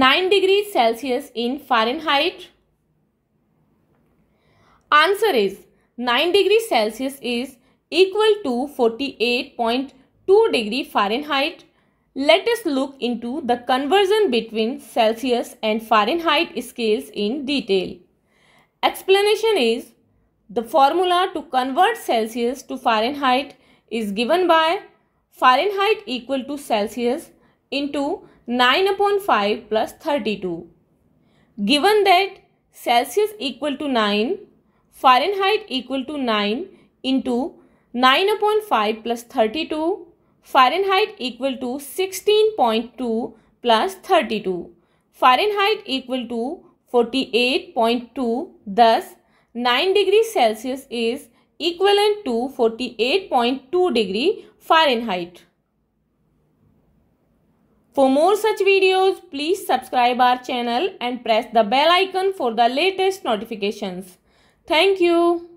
9 degrees Celsius in Fahrenheit? Answer is 9 degrees Celsius is equal to 48.2 degree Fahrenheit. Let us look into the conversion between Celsius and Fahrenheit scales in detail. Explanation is the formula to convert Celsius to Fahrenheit is given by Fahrenheit equal to Celsius into 9 upon 5 plus 32. Given that Celsius equal to 9, Fahrenheit equal to 9 into 9 upon 5 plus 32, Fahrenheit equal to 16.2 plus 32, Fahrenheit equal to 48.2, thus 9 degree Celsius is equivalent to 48.2 degree Fahrenheit. For more such videos, please subscribe our channel and press the bell icon for the latest notifications. Thank you.